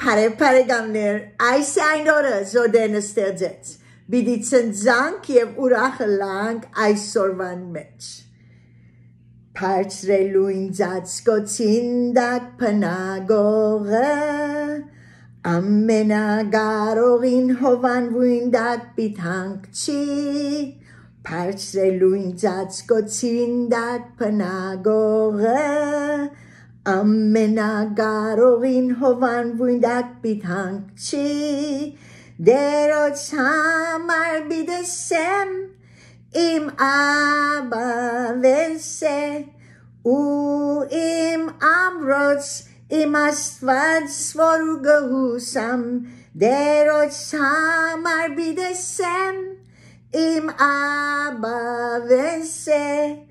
Բարեբարեգամներ, այս այն օրը Զոդենը ստեղծեց։ Բիդի ցնցանք եւ ուրախը լանք այսօրվան մեջ։ Փարցրելու ինձած կոցին դակ փնագողը ամենագարողին հովանվույն դակ պիտանք չի Փարցրելու ինձած կոցին դակ փնագողը Amena Ammenagarowin hovan bitang chi dero chamar bidesem im aba vese U im Amrots im Astvad svorugahusam dero chamar bidesem im aba vese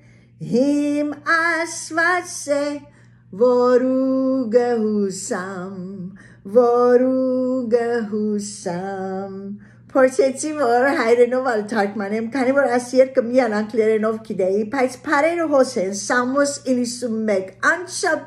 Him asvase որուգը հուսամ, որուգը հուսամ։ Փորձեցի որ հայերենով ալ թարգմանեմ, քանի որ այս երգը միան անգլերենով գիտեի, բայց Փարերը Հոսեն Սամոս 91 անչափ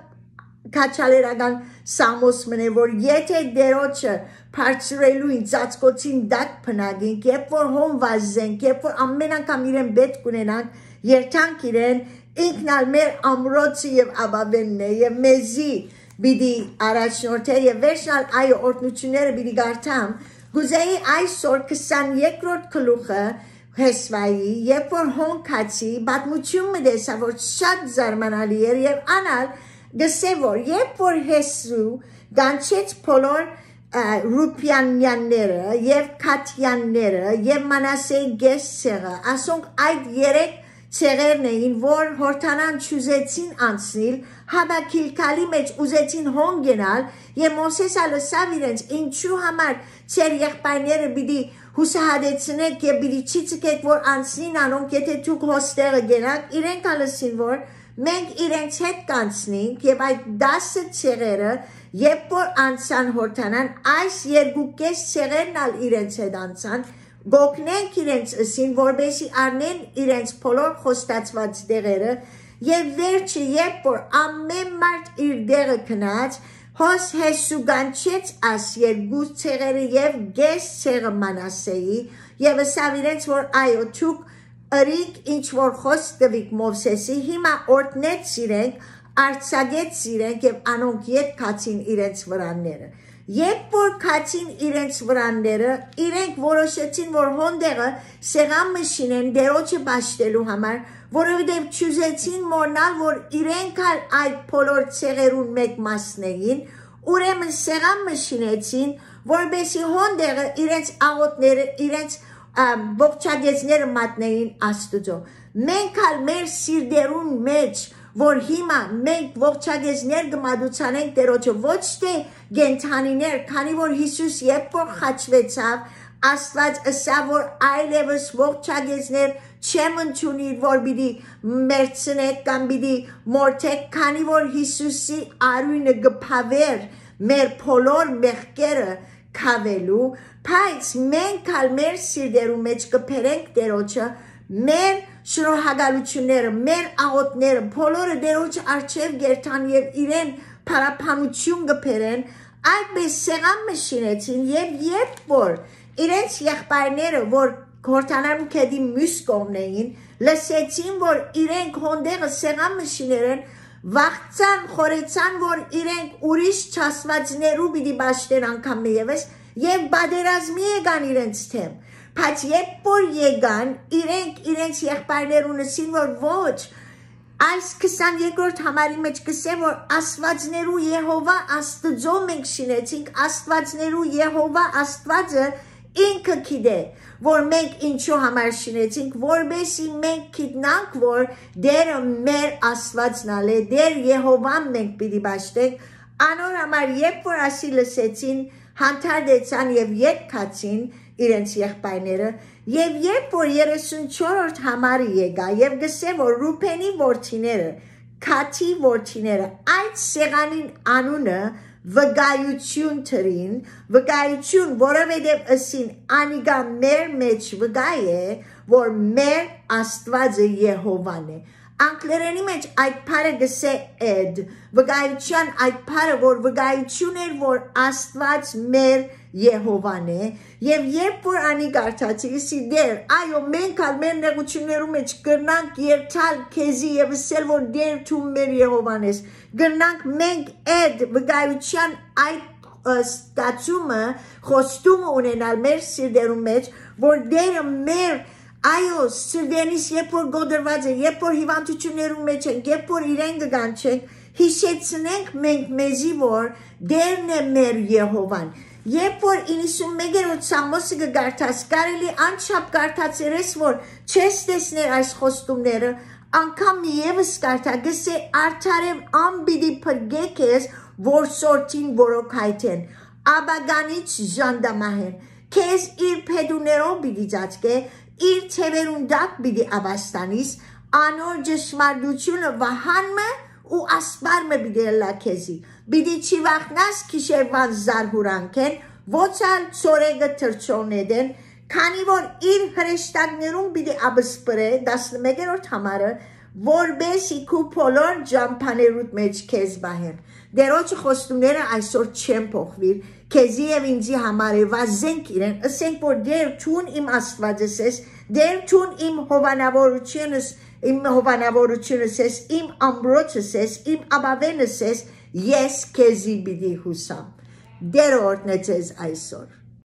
քաչալերական Սամոս մնե որ եթե դերոջը բարձրելու ծածկոցին դակ փնագենք, երբ որ հոն վազենք, երբ որ ամեն անգամ իրեն պետք ունենանք, երթանք իրեն ինքն ալ մեր ամրոցը եւ աբաբենն է եւ մեզի բիդի առաջնորդեր եւ վերջնալ այո օրտնությունները բիդի գարտամ գուզեի այսօր 22-րդ գլուխը հեսվայի երբ որ հոնքացի բացմություն մը դեսա որ շատ զարմանալի էր եւ անալ գսե որ երբ որ հեսու դանչեց փոլոր ռուպյանյանները եւ քաթյանները եւ մանասեի գեսերը ասոնք այդ երեք ցեղերն էին, որ հորթանան չուզեցին անցնել, հավաքիլքալի մեջ ուզեցին հոն գնալ եւ Մոսեսը լսավ իրենց ինչու համար ցեր եղբայրները պիտի հուսահատեցնեք եւ պիտի չիցկեք որ անցնին անոնք եթե դուք հոստերը գնաք իրենք ալսին որ մենք իրենց հետ կանցնենք եւ այդ 10 ցեղերը երբ որ անցան հորթանան այս երկու կես ցեղերն ալ իրենց հետ անցան գոգնենք իրենց ըսին, որբեսի առնեն իրենց բոլոր խոստացված դեղերը եւ վերջը երբ որ ամեն մարդ իր դեղը քնած հոս հեսուգանչեց աս երկու ցեղերը եւ գես ցեղը մանասեի եւ ասավ իրենց որ այո ճուկ Արիկ ինչ որ խոս տվիկ Մովսեսի հիմա օրտնեց իրենք արցագեց իրենք եւ անոնք ետ քացին իրենց վրանները Երբ որ քացին իրենց վրանները, իրենք որոշեցին, որ հոնդեղը սեղան մշինեն դերոջը ճաշտելու համար, որովհետև ճյուզեցին մոնալ, որ իրենք այ այդ բոլոր ցեղերուն մեկ մասն էին, ուրեմն սեղան մշինեցին, որբեսի հոնդեղը իրենց աղոտները, իրենց բողջագեզները մատնեին Աստուծո։ Մենք ալ մեր սիրդերուն մեջ մեջ որ հիմա մենք ողջագեզներ գմադուցանենք Տերոջը ոչ թե գենթանիներ, քանի որ Հիսուս երբ որ խաչվեցավ, Աստված ասա որ այլևս ողջագեզներ չեմ ընդունի, որ պիտի մերցնեք կամ պիտի մորթեք, քանի որ Հիսուսի արույնը գփավեր մեր փոլոր մեղքերը քավելու, բայց մենք ալ մեր սիրտերու մեջ կփերենք Տերոջը, մեր շնորհակալությունները, մեր աղոտները, բոլորը դերոջ արչև գերտան եւ իրեն փարապանություն գբերեն, այդպես սեղան մշինեցին եւ երբ որ իրենց եղբայրները, որ Գորտանամ կեդի մյուս կողմն էին, լսեցին, որ իրենք հոնդեղը սեղան մշիներեն, վախցան, խորեցան, որ իրենք ուրիշ չասվածներու պիտի բաշտեն անգամ եւս եւ բادرազմի եկան իրենց թեմ։ Բայց երբ որ եկան, իրենք իրենց եղբայրներ ունեցին, որ ոչ, այս 22-րդ համարի մեջ կսեմ, որ աստվածներու Եհովա աստծո մենք շինեցինք, աստվածներու Եհովա աստվածը ինքը գիտե, որ մենք ինչու համար շինեցինք, որբեսի մենք գիտնանք, որ դերը մեր աստվածն ալ է, դեր Եհովան մենք պիտի ճաշտենք, անոր համար երբ որ ասի լսեցին, հանդարտեցան եւ ետ քացին իրենց եղբայրները եւ երբ որ 34-րդ համարը եկա եւ գսե որ Ռուփենի ворթիները քաթի ворթիները այդ սեղանին անունը վկայություն թրին վկայություն որովհետև ասին անիգա մեր մեջ վկայ է որ մեր Աստվածը Եհովան է անգլերենի մեջ այդ բառը գսե ed վկայության այդ բառը որ վկայություն էր որ աստված մեր Եհովան է եւ երբ որ անի գարտացի իսի դեր այո մենք ալ մեր նեղություններում մեջ գնանք երթալ քեզի եւ ասել որ դեր դու մեր Եհովան ես գնանք մենք այդ վկայության այդ ստացումը խոստումը ունենալ մեր սիրտերում մեջ որ դերը մեր Այո, Սուրգենից երբ որ գոդրված է, երբ որ հիվանդություններում մեջ ենք, երբ որ իրեն գան չենք, հիշեցնենք մենք մեզի, որ դերն է մեր Եհովան։ Երբ որ 91-րդ Սամոսը կգարթաս, կարելի անչափ կարդացերես, որ չես տեսներ այս խոստումները, անգամ միևս կարդա, գսե արդարև ամբիդի փրգեք ես, որ սորտին որոքայթեն, աբագանից ժանդամահեն, քեզ իր փեդուներով բիդիծածկե, իր թևերուն դակ բիդի ավաստանիս, անոր ճշմարդությունը վահանմը ու ասպարմը բիդի լակեզի, բիդի չի վախնաս կիշերվան զարհուրանքեն, ոչալ ծորեգը թրչոնել են, քանի որ իր հրեշտակներում բիդի աբսպրե 11-րդ համարը بر بشی کو پولان جام رود مچ کز بهر در آج خوستونگیر ایسور چم پخویر کزی او اینجی هماره و زنگ ایرن اسنگ بر در تون ایم استفاده و در تون ایم هوانوارو چینس ایم هوانوارو چینسیس ایم امرو چسیس ایم اباوینسیس یس کزی بیدی حسام در آج نجز ایسور